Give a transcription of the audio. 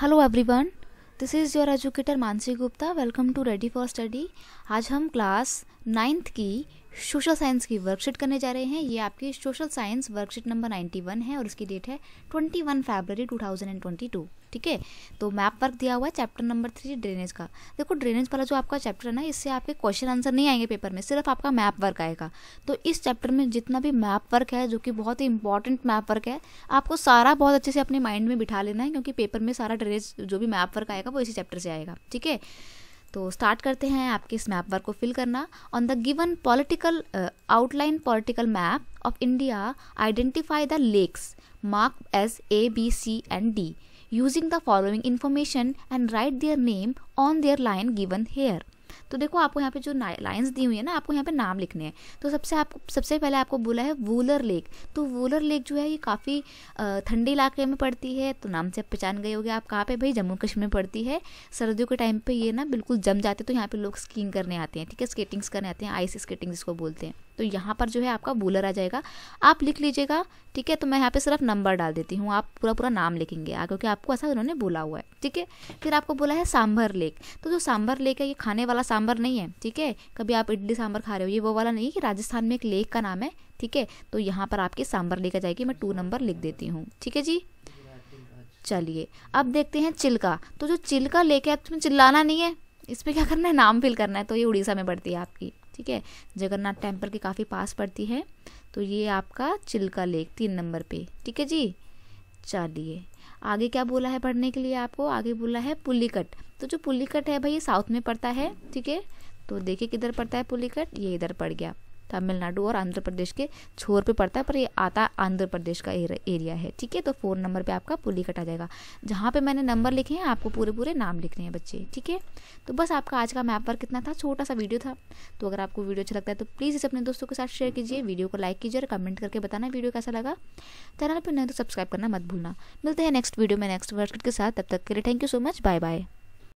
hello everyone this is your educator Mansi Gupta welcome to Ready for Study आज हम class ninth की social science की worksheet करने जा रहे हैं ये आपकी सोशल साइंस वर्कशीट नंबर 91 है और इसकी डेट है 21 फरवरी 2022 ठीक है तो मैप वर्क दिया हुआ है चैप्टर नंबर थ्री ड्रेनेज का देखो ड्रेनेज वाला जो आपका चैप्टर है ना इससे आपके क्वेश्चन आंसर नहीं आएंगे पेपर में सिर्फ आपका मैप वर्क आएगा तो इस चैप्टर में जितना भी मैप वर्क है जो कि बहुत ही इंपॉर्टेंट मैप वर्क है आपको सारा बहुत अच्छे से अपने माइंड में बिठा लेना है क्योंकि पेपर में सारा ड्रेनेज जो भी मैप वर्क आएगा वो इसी चैप्टर से आएगा ठीक है तो स्टार्ट करते हैं आपके इस मैप वर्क को फिल करना on the given political outline political map of India identify the lakes mark as A B C and D using the following information and write their name on their line given here तो देखो आपको यहाँ पे जो lines दी हुई है ना आपको यहाँ पे नाम लिखने हैं तो सबसे आपको सबसे पहले आपको बोला है वूलर लेक तो वूलर लेक जो है ये काफ़ी ठंडे इलाके में पड़ती है तो नाम से आप पहचान गए होगे आप कहाँ पे भाई जम्मू कश्मीर में पड़ती है सर्दियों के टाइम पे ये ना बिल्कुल जम जाते तो यहाँ पे लोग स्कीइंग करने आते हैं ठीक है स्केटिंग्स करने आते हैं आइस स्केटिंग जिसको बोलते हैं तो यहाँ पर जो है आपका बोलर आ जाएगा आप लिख लीजिएगा ठीक है तो मैं यहाँ पे सिर्फ नंबर डाल देती हूँ आप पूरा पूरा नाम लिखेंगे आ क्योंकि आपको ऐसा उन्होंने बोला हुआ है ठीक है फिर आपको बोला है सांभर लेक तो जो सांभर लेक है ये खाने वाला सांभर नहीं है ठीक है कभी आप इडली सांभर खा रहे हो ये वो वाला नहीं है कि राजस्थान में एक लेक का नाम है ठीक है तो यहाँ पर आपकी सांभर लेक आ जाएगी मैं टू नंबर लिख देती हूँ ठीक है जी चलिए अब देखते हैं चिल्का तो जो चिल्का लेक है उसमें चिल्लाना नहीं है इसमें क्या करना है नाम फिल करना है तो ये उड़ीसा में बढ़ती है आपकी ठीक है जगन्नाथ टेम्पल के काफ़ी पास पड़ती है तो ये आपका चिल्का लेक तीन नंबर पे ठीक है जी चलिए आगे क्या बोला है पढ़ने के लिए आपको आगे बोला है पुलिकट तो जो पुलिकट है भाई ये साउथ में पड़ता है ठीक है तो देखिए किधर पड़ता है पुलिकट ये इधर पड़ गया तमिलनाडु और आंध्र प्रदेश के छोर पे पड़ता है पर ये आता आंध्र प्रदेश का एरिया है ठीक है तो फोन नंबर पे आपका पुली कटा जाएगा जहाँ पे मैंने नंबर लिखे हैं आपको पूरे पूरे नाम लिखने हैं बच्चे ठीक है तो बस आपका आज का मैप पर कितना था छोटा सा वीडियो था तो अगर आपको वीडियो अच्छा लगता है तो प्लीज़ इसे अपने दोस्तों के साथ शेयर कीजिए वीडियो को लाइक कीजिए और कमेंट करके बताना वीडियो कैसा लगा चैनल पर नहीं तो सब्सक्राइब करना मत भूलना मिलते हैं नेक्स्ट वीडियो में नेक्स्ट वर्क के साथ तब तक के लिए thank you so much bye bye